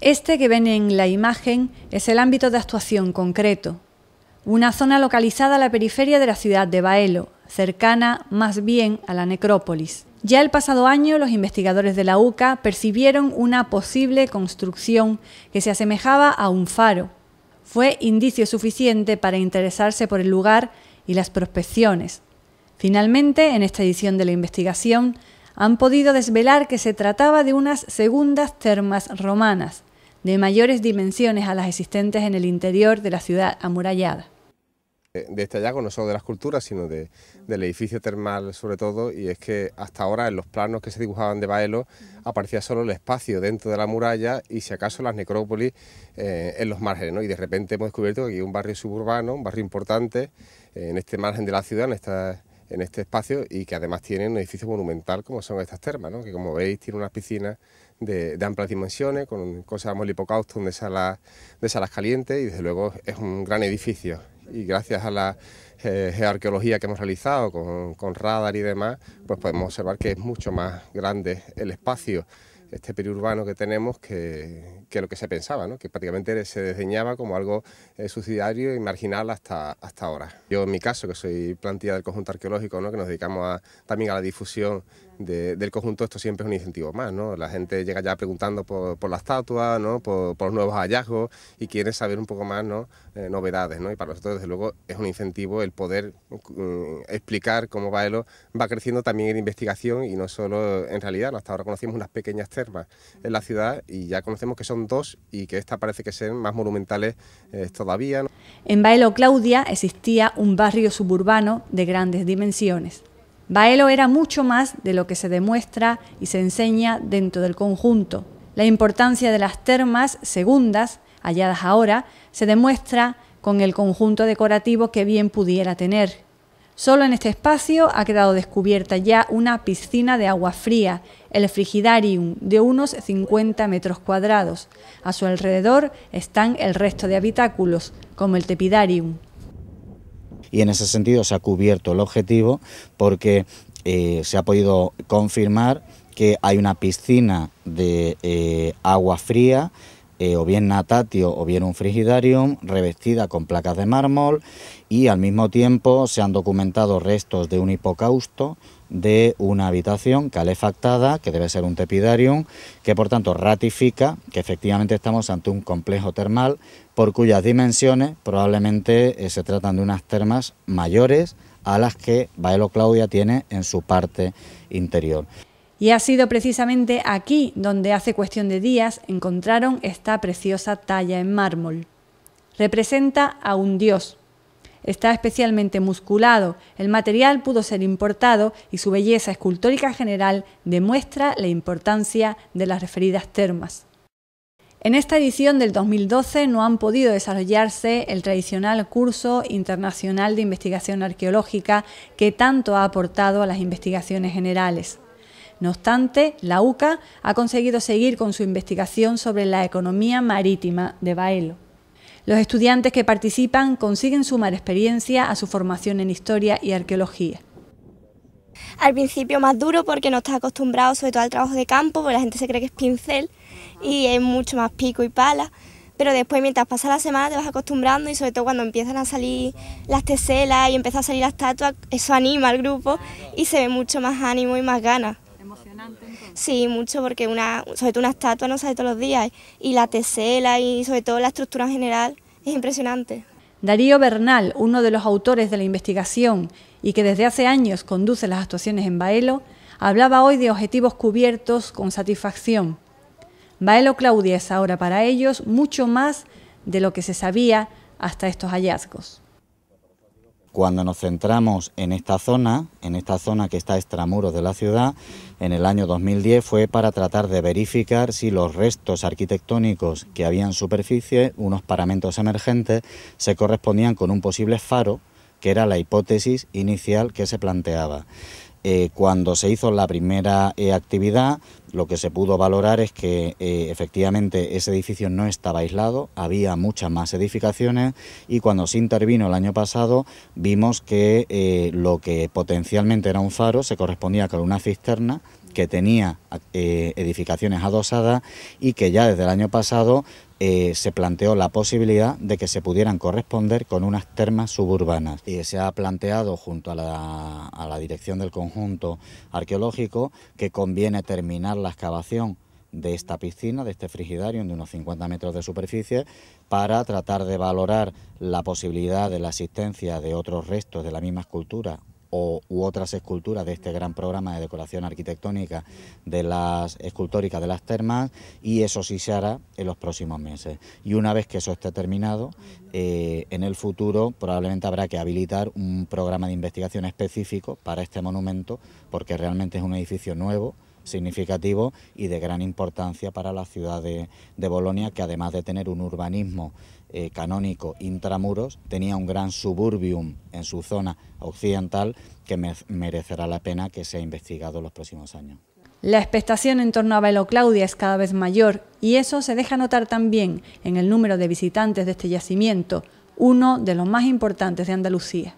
Este que ven en la imagen es el ámbito de actuación concreto, una zona localizada a la periferia de la ciudad de Baelo, cercana más bien a la necrópolis. Ya el pasado año los investigadores de la UCA percibieron una posible construcción que se asemejaba a un faro. Fue indicio suficiente para interesarse por el lugar y las prospecciones. Finalmente, en esta edición de la investigación, han podido desvelar que se trataba de unas segundas termas romanas, de mayores dimensiones a las existentes en el interior de la ciudad amurallada. Eh, de este hallazgo no solo de las culturas, sino del edificio termal sobre todo, y es que hasta ahora en los planos que se dibujaban de Baelo aparecía solo el espacio dentro de la muralla y si acaso las necrópolis eh, en los márgenes, y de repente hemos descubierto que aquí hay un barrio suburbano, un barrio importante, eh, en este margen de la ciudad, en esta en este espacio y que además tiene un edificio monumental como son estas termas, ¿no? que como veis tiene unas piscinas de, amplias dimensiones, con cosas como el de salas, de salas calientes y desde luego es un gran edificio. Y gracias a la eh, que hemos realizado con, con radar y demás, pues podemos observar que es mucho más grande el espacio este periurbano que tenemos que, que lo que se pensaba, ¿no? que prácticamente se desdeñaba como algo eh, ...suicidario y marginal hasta, hasta ahora. Yo en mi caso, que soy plantilla del conjunto arqueológico, que nos dedicamos a, también a la difusión del conjunto, esto siempre es un incentivo más. ¿no? La gente llega ya preguntando por, por la estatua, ¿no? Por, los nuevos hallazgos y quiere saber un poco más ¿no? Eh, novedades. ¿no? Y para nosotros, desde luego, es un incentivo el poder mm, explicar cómo va Baelo va creciendo también en investigación y no solo en realidad. Hasta ahora conocimos unas pequeñas en la ciudad y ya conocemos que son dos y que esta parece que ser más monumentales eh, todavía. En Baelo Claudia existía un barrio suburbano de grandes dimensiones. Baelo era mucho más de lo que se demuestra y se enseña dentro del conjunto. La importancia de las termas segundas, halladas ahora, se demuestra con el conjunto decorativo que bien pudiera tener. Solo en este espacio ha quedado descubierta ya una piscina de agua fría, el frigidarium, de unos 50 metros cuadrados. A su alrededor están el resto de habitáculos, como el tepidarium. Y en ese sentido se ha cubierto el objetivo porque eh, se ha podido confirmar que hay una piscina de eh, agua fría eh, o bien natatio o bien un frigidarium, revestida con placas de mármol y al mismo tiempo se han documentado restos de un hipocausto de una habitación calefactada, que debe ser un tepidarium, que por tanto ratifica que efectivamente estamos ante un complejo termal por cuyas dimensiones probablemente eh, se tratan de unas termas mayores a las que Baelo Claudia tiene en su parte interior. Y ha sido precisamente aquí donde hace cuestión de días encontraron esta preciosa talla en mármol. Representa a un dios. Está especialmente musculado, el material pudo ser importado y su belleza escultórica general demuestra la importancia de las referidas termas. En esta edición del 2012 no han podido desarrollarse el tradicional curso internacional de investigación arqueológica que tanto ha aportado a las investigaciones generales. No obstante, la UCA ha conseguido seguir con su investigación sobre la economía marítima de Baelo. Los estudiantes que participan consiguen sumar experiencia a su formación en historia y arqueología. Al principio más duro porque no estás acostumbrado sobre todo al trabajo de campo, porque la gente se cree que es pincel y es mucho más pico y pala pero después mientras pasa la semana te vas acostumbrando y sobre todo cuando empiezan a salir las teselas y empieza a salir las estatuas, eso anima al grupo y se ve mucho más ánimo y más ganas. Sí, mucho, porque una, sobre todo una estatua no sale todos los días y la tesela y sobre todo la estructura en general es impresionante. Darío Bernal, uno de los autores de la investigación y que desde hace años conduce las actuaciones en Baelo, hablaba hoy de objetivos cubiertos con satisfacción. Baelo Claudia es ahora para ellos mucho más de lo que se sabía hasta estos hallazgos. Cuando nos centramos en esta zona, en esta zona que está extramuros de la ciudad, en el año 2010 fue para tratar de verificar si los restos arquitectónicos que había en superficie, unos paramentos emergentes, se correspondían con un posible faro, que era la hipótesis inicial que se planteaba. Eh, cuando se hizo la primera eh, actividad, lo que se pudo valorar es que eh, efectivamente ese edificio no estaba aislado, había muchas más edificaciones y cuando se intervino el año pasado vimos que lo que potencialmente era un faro se correspondía con una cisterna que tenía eh, edificaciones adosadas y que ya desde el año pasado eh, se planteó la posibilidad de que se pudieran corresponder con unas termas suburbanas. Y se ha planteado junto a la, dirección del conjunto arqueológico que conviene terminar la excavación de esta piscina, de este frigidario... de unos 50 metros de superficie, para tratar de valorar la posibilidad de la existencia de otros restos de la misma escultura o, u otras esculturas de este gran programa de decoración arquitectónica de las escultóricas de las termas y eso sí se hará en los próximos meses. Y una vez que eso esté terminado, eh, en el futuro probablemente habrá que habilitar un programa de investigación específico para este monumento porque realmente es un edificio nuevo significativo y de gran importancia para la ciudad de, Bolonia, que además de tener un urbanismo eh, canónico intramuros, tenía un gran suburbium en su zona occidental que merecerá la pena que sea investigado en los próximos años. La expectación en torno a Belo Claudia es cada vez mayor y eso se deja notar también en el número de visitantes de este yacimiento, uno de los más importantes de Andalucía.